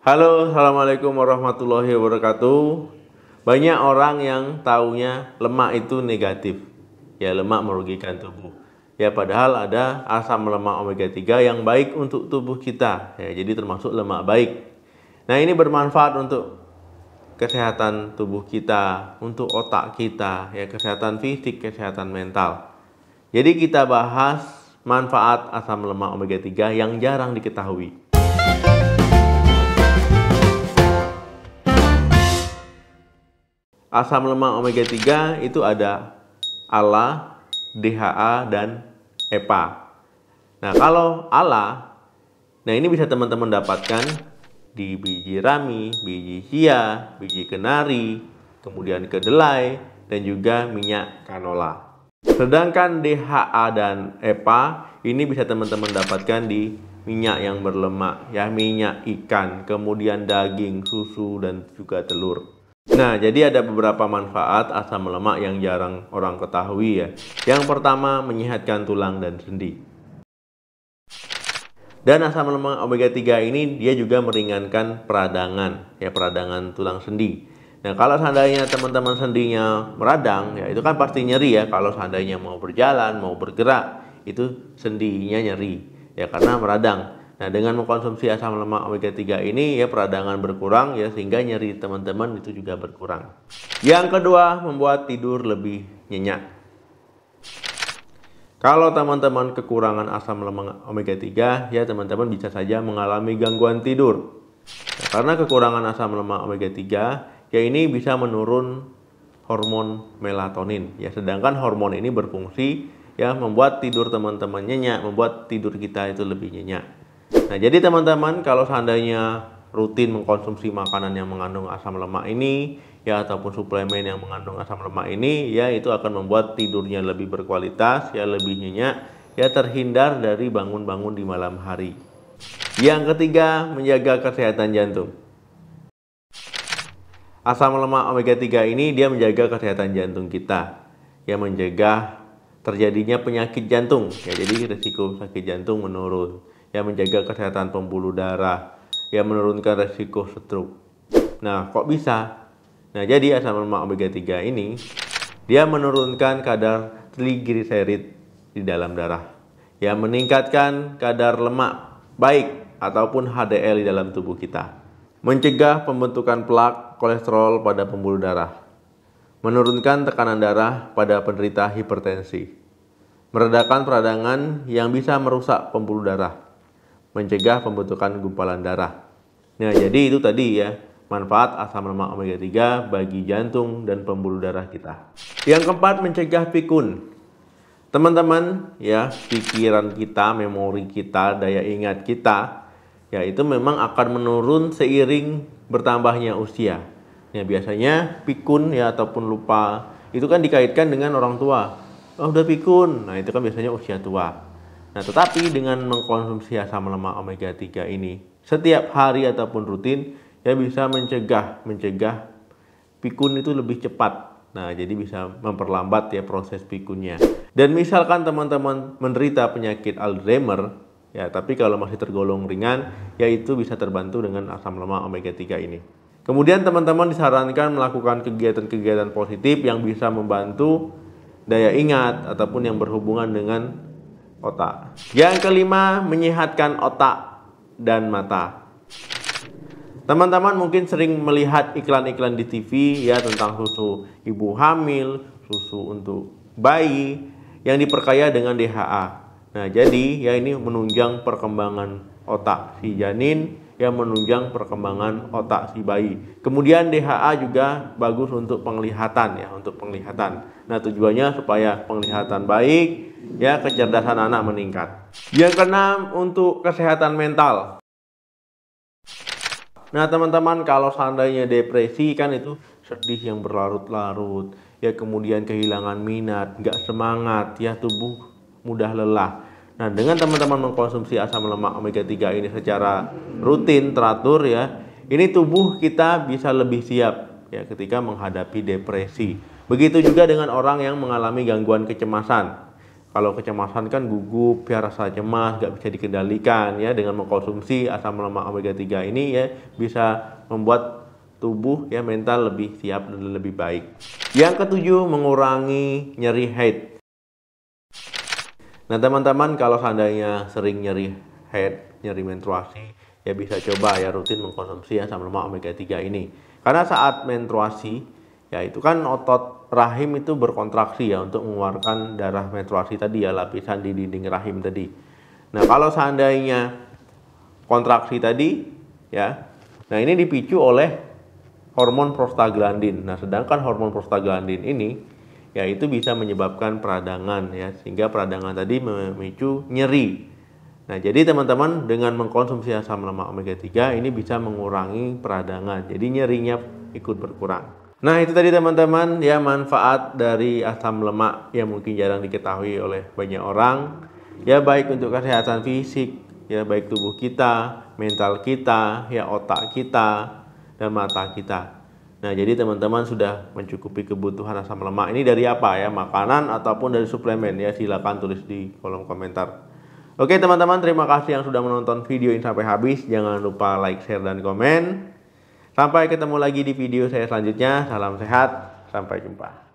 Halo, assalamualaikum warahmatullahi wabarakatuh. Banyak orang yang taunya lemak itu negatif. Ya, lemak merugikan tubuh. Ya, padahal ada asam lemak omega 3 yang baik untuk tubuh kita. Ya, jadi termasuk lemak baik. Nah, ini bermanfaat untuk kesehatan tubuh kita, untuk otak kita, ya kesehatan fisik, kesehatan mental. Jadi kita bahas manfaat asam lemak omega 3 yang jarang diketahui. Asam lemak omega 3 itu ada ALA, DHA, dan EPA. Nah, kalau ALA, nah ini bisa teman-teman dapatkan di biji rami, biji chia, biji kenari, kemudian kedelai, dan juga minyak canola. Sedangkan DHA dan EPA ini bisa teman-teman dapatkan di minyak yang berlemak, ya minyak ikan, kemudian daging, susu, dan juga telur. Nah, jadi ada beberapa manfaat asam lemak yang jarang orang ketahui ya. Yang pertama, menyehatkan tulang dan sendi. Dan asam lemak omega 3 ini dia juga meringankan peradangan, ya peradangan tulang sendi. Nah, kalau seandainya teman-teman sendinya meradang, ya itu kan pasti nyeri ya kalau seandainya mau berjalan, mau bergerak, itu sendinya nyeri ya karena meradang. Nah, dengan mengkonsumsi asam lemak omega 3 ini ya peradangan berkurang ya sehingga nyeri teman-teman itu juga berkurang. Yang kedua, membuat tidur lebih nyenyak. Kalau teman-teman kekurangan asam lemak omega 3, ya teman-teman bisa saja mengalami gangguan tidur. Nah, karena kekurangan asam lemak omega 3, ya ini bisa menurun hormon melatonin. Ya, sedangkan hormon ini berfungsi ya membuat tidur teman-teman nyenyak, membuat tidur kita itu lebih nyenyak. Nah, jadi teman-teman kalau seandainya rutin mengkonsumsi makanan yang mengandung asam lemak ini ya ataupun suplemen yang mengandung asam lemak ini ya itu akan membuat tidurnya lebih berkualitas, ya lebih nyenyak, ya terhindar dari bangun-bangun di malam hari. Yang ketiga, menjaga kesehatan jantung. Asam lemak omega 3 ini dia menjaga kesehatan jantung kita. Ya menjaga terjadinya penyakit jantung. Ya jadi risiko sakit jantung menurun yang menjaga kesehatan pembuluh darah, yang menurunkan resiko stroke. Nah, kok bisa? Nah, jadi asam lemak omega 3 ini dia menurunkan kadar trigliserid di dalam darah yang meningkatkan kadar lemak baik ataupun HDL di dalam tubuh kita. Mencegah pembentukan plak kolesterol pada pembuluh darah. Menurunkan tekanan darah pada penderita hipertensi. Meredakan peradangan yang bisa merusak pembuluh darah mencegah pembentukan gumpalan darah. Nah, jadi itu tadi ya, manfaat asam lemak omega 3 bagi jantung dan pembuluh darah kita. Yang keempat, mencegah pikun. Teman-teman, ya, pikiran kita, memori kita, daya ingat kita, ya itu memang akan menurun seiring bertambahnya usia. Ya, biasanya pikun ya ataupun lupa itu kan dikaitkan dengan orang tua. Oh, udah pikun. Nah, itu kan biasanya usia tua. Nah, tetapi dengan mengkonsumsi asam lemak omega 3 ini setiap hari ataupun rutin ya bisa mencegah mencegah pikun itu lebih cepat. Nah, jadi bisa memperlambat ya proses pikunnya. Dan misalkan teman-teman menderita penyakit Alzheimer ya, tapi kalau masih tergolong ringan yaitu bisa terbantu dengan asam lemak omega 3 ini. Kemudian teman-teman disarankan melakukan kegiatan-kegiatan positif yang bisa membantu daya ingat ataupun yang berhubungan dengan otak. Yang kelima, menyehatkan otak dan mata. Teman-teman mungkin sering melihat iklan-iklan di TV ya tentang susu ibu hamil, susu untuk bayi yang diperkaya dengan DHA. Nah, jadi ya ini menunjang perkembangan otak si janin yang menunjang perkembangan otak si bayi. Kemudian DHA juga bagus untuk penglihatan ya, untuk penglihatan. Nah, tujuannya supaya penglihatan baik, ya kecerdasan anak meningkat. Yang keenam untuk kesehatan mental. Nah, teman-teman kalau seandainya depresi kan itu sedih yang berlarut-larut, ya kemudian kehilangan minat, nggak semangat, ya tubuh mudah lelah. Nah, dengan teman-teman mengkonsumsi asam lemak omega 3 ini secara rutin teratur ya, ini tubuh kita bisa lebih siap ya ketika menghadapi depresi. Begitu juga dengan orang yang mengalami gangguan kecemasan. Kalau kecemasan kan gugup, ya rasa cemas, nggak bisa dikendalikan ya dengan mengkonsumsi asam lemak omega 3 ini ya bisa membuat tubuh ya mental lebih siap dan lebih baik. Yang ketujuh mengurangi nyeri head Nah teman-teman kalau seandainya sering nyeri head, nyeri menstruasi, ya bisa coba ya rutin mengkonsumsi ya sama lemak omega 3 ini. Karena saat menstruasi, ya itu kan otot rahim itu berkontraksi ya untuk mengeluarkan darah menstruasi tadi ya lapisan di dinding rahim tadi. Nah kalau seandainya kontraksi tadi ya, nah ini dipicu oleh hormon prostaglandin. Nah sedangkan hormon prostaglandin ini ya itu bisa menyebabkan peradangan ya sehingga peradangan tadi memicu nyeri. Nah, jadi teman-teman dengan mengkonsumsi asam lemak omega 3 ini bisa mengurangi peradangan. Jadi nyerinya ikut berkurang. Nah, itu tadi teman-teman ya manfaat dari asam lemak yang mungkin jarang diketahui oleh banyak orang. Ya baik untuk kesehatan fisik, ya baik tubuh kita, mental kita, ya otak kita dan mata kita. Nah, jadi teman-teman sudah mencukupi kebutuhan asam lemak ini dari apa ya? Makanan ataupun dari suplemen ya? Silakan tulis di kolom komentar. Oke, teman-teman, terima kasih yang sudah menonton video ini sampai habis. Jangan lupa like, share, dan komen. Sampai ketemu lagi di video saya selanjutnya. Salam sehat, sampai jumpa.